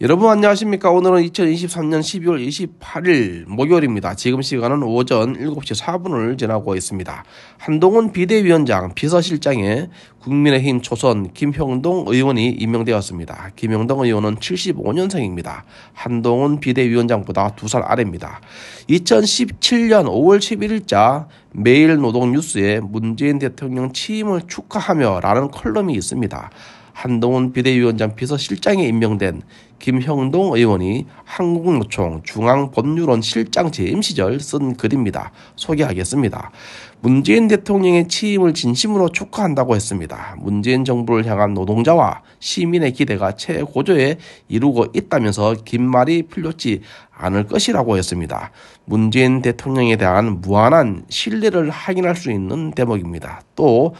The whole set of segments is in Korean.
여러분 안녕하십니까? 오늘은 2023년 12월 28일 목요일입니다. 지금 시간은 오전 7시 4분을 지나고 있습니다. 한동훈 비대위원장 비서실장에 국민의힘 초선 김형동 의원이 임명되었습니다. 김형동 의원은 75년생입니다. 한동훈 비대위원장보다 두 살 아래입니다. 2017년 5월 11일자 매일 노동 뉴스에 문재인 대통령 취임을 축하하며 라는 컬럼이 있습니다. 한동훈 비대위원장 비서실장에 임명된 김형동 의원이 한국노총 중앙법률원 실장 재임 시절 쓴 글입니다. 소개하겠습니다. 문재인 대통령의 취임을 진심으로 축하한다고 했습니다. 문재인 정부를 향한 노동자와 시민의 기대가 최고조에 이루고 있다면서 긴 말이 풀렸지 않을 것이라고 했습니다. 문재인 대통령에 대한 무한한 신뢰를 확인할 수 있는 대목입니다. 또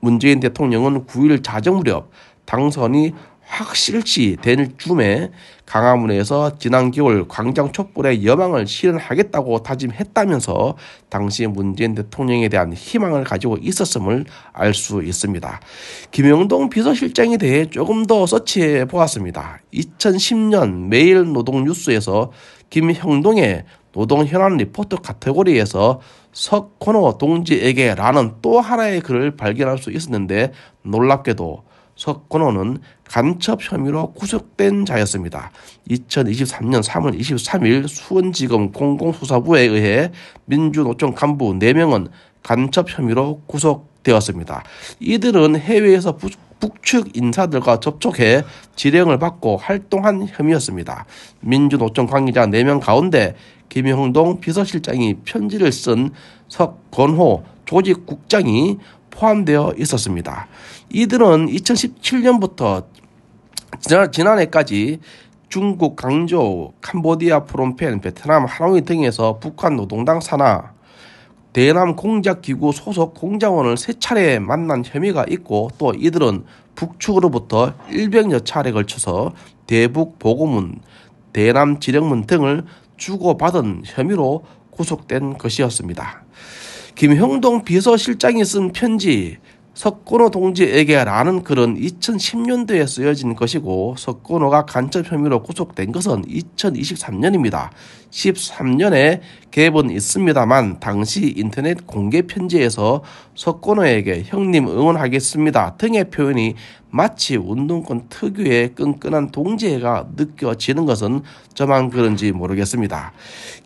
문재인 대통령은 9일 자정 무렵 당선이 확실치 된줌에 강화문에서 지난 겨울 광장 촛불의 여망을 실현하겠다고 다짐했다면서 당시 문재인 대통령에 대한 희망을 가지고 있었음을 알 수 있습니다. 김영동 비서실장에 대해 조금 더 서치해 보았습니다. 2010년 매일 노동 뉴스에서 김형동의 노동 현안 리포트 카테고리에서 석호노 동지에게라는 또 하나의 글을 발견할 수 있었는데 놀랍게도 석권호는 간첩 혐의로 구속된 자였습니다. 2023년 3월 23일 수원지검 공공수사부에 의해 민주노총 간부 4명은 간첩 혐의로 구속되었습니다. 이들은 해외에서 부, 북측 인사들과 접촉해 지령을 받고 활동한 혐의였습니다. 민주노총 관계자 4명 가운데 김형동 비서실장이 편지를 쓴 석건호 조직국장이 포함되어 있었습니다. 이들은 2017년부터 지난해까지 중국 강조, 캄보디아 프롬펜, 베트남 하노이 등에서 북한 노동당 산하, 대남 공작기구 소속 공장원을 세 차례 만난 혐의가 있고 또 이들은 북측으로부터 100여 차례 걸쳐서 대북 보고문, 대남 지령문 등을 주고받은 혐의로 구속된 것이었습니다. 김형동 비서실장이 쓴 편지 석권호 동지에게라는 글은 2010년도에 쓰여진 것이고 석권호가 간첩 혐의로 구속된 것은 2023년입니다. 13년에 갭은 있습니다만 당시 인터넷 공개 편지에서 석권호에게 형님 응원하겠습니다 등의 표현이 마치 운동권 특유의 끈끈한 동지애가 느껴지는 것은 저만 그런지 모르겠습니다.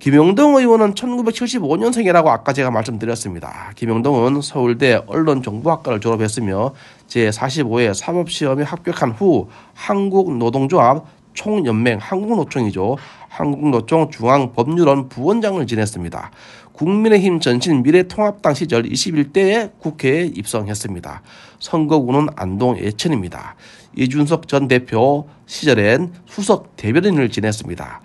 김용동 의원은 1975년생이라고 아까 제가 말씀드렸습니다. 김용동은 서울대 언론정보학과를 졸업했으며 제45회 사법시험에 합격한 후 한국노동조합 총연맹 한국노총이죠. 한국노총 중앙법률원 부원장을 지냈습니다. 국민의힘 전신 미래통합당 시절 21대에 국회에 입성했습니다. 선거구는 안동 예천입니다. 이준석 전 대표 시절엔 수석 대변인을 지냈습니다.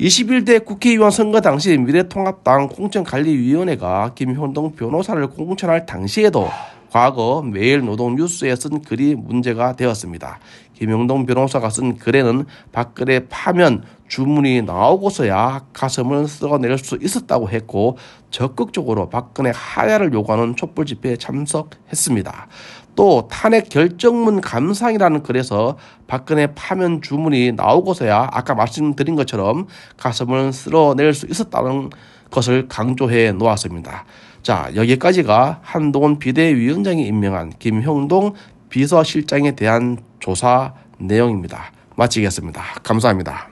21대 국회의원 선거 당시 미래통합당 공천관리위원회가 김현동 변호사를 공천할 당시에도 과거 매일 노동 뉴스에 쓴 글이 문제가 되었습니다. 김영동 변호사가 쓴 글에는 박근혜 파면 주문이 나오고서야 가슴을 쓸어낼수 있었다고 했고 적극적으로 박근혜 하야를 요구하는 촛불 집회에 참석했습니다. 또 탄핵 결정문 감상이라는 글에서 박근혜 파면 주문이 나오고서야 아까 말씀드린 것처럼 가슴을 쓸어낼 수 있었다는 것을 강조해 놓았습니다. 자, 여기까지가 한동훈 비대위원장이 임명한 김형동 비서실장에 대한 조사 내용입니다. 마치겠습니다. 감사합니다.